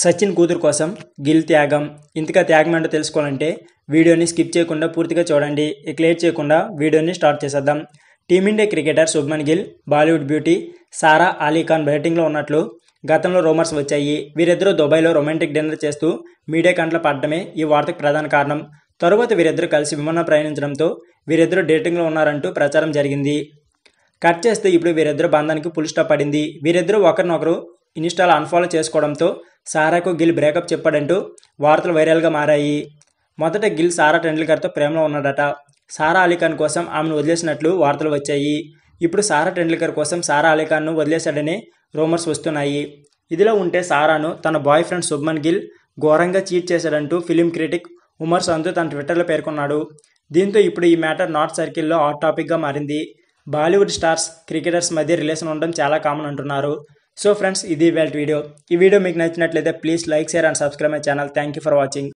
సచిన్ కూతురు కోసం గిల్ త్యాగం ఇంతగా త్యాగం ఏంటో తెలుసుకోవాలంటే వీడియోని స్కిప్ చేయకుండా పూర్తిగా చూడండి ఇక లేట్ చేయకుండా వీడియోని స్టార్ట్ చేసేద్దాం team India cricketer Shubman Gill Bollywood beauty Sara Ali Khan బ్యాటింగ్లో ఉన్నట్లు గతంలో రూమర్స్ వచ్చాయి వీరిద్దరూ దుబాయ్లో రొమాంటిక్ డిన్నర్ చేస్తూ మీడియా కంట్లో పడటమే ఈ వార్తకు ప్రధాన కారణం తరువాత వీరిద్దరూ కలిసి విమానం ప్రయాణించడంతో వీరిద్దరూ డేటింగ్లో ఉన్నారంటూ ప్రచారం జరిగింది కట్ చేస్తే ఇప్పుడు వీరిద్దరు బంధానికి పుల్ స్టాప్ పడింది వీరిద్దరూ ఒకరినొకరు ఇన్స్టాల్ అన్ఫాలో చేసుకోవడంతో సారాకు గిల్ బ్రేకప్ చెప్పాడంటూ వార్తలు వైరల్గా మారాయి మొదట గిల్ సారా టెండూల్కర్తో ప్రేమలో ఉన్నాడట సారా అలీఖాన్ కోసం ఆమెను వదిలేసినట్లు వార్తలు వచ్చాయి ఇప్పుడు సారా టెండూల్కర్ కోసం సారా అలీఖాన్ను వదిలేశాడని రూమర్స్ వస్తున్నాయి ఇదిలో ఉంటే సారాను తన బాయ్ ఫ్రెండ్ శుభ్మన్ గిల్ ఘోరంగా చీట్ చేశాడంటూ ఫిలిం క్రిటిక్ ఉమర్ సంతు తన ట్విట్టర్లో పేర్కొన్నాడు దీంతో ఇప్పుడు ఈ మ్యాటర్ నార్త్ సర్కిల్లో హాట్ టాపిక్గా మారింది బాలీవుడ్ స్టార్స్ క్రికెటర్స్ మధ్య రిలేషన్ ఉండడం చాలా కామన్ అంటున్నారు సో ఫ్రెండ్స్ ఇది వేల్ట్ వీడియో ఈ వీడియో మీకు నచ్చినట్లయితే please like share and subscribe my channel thank you for watching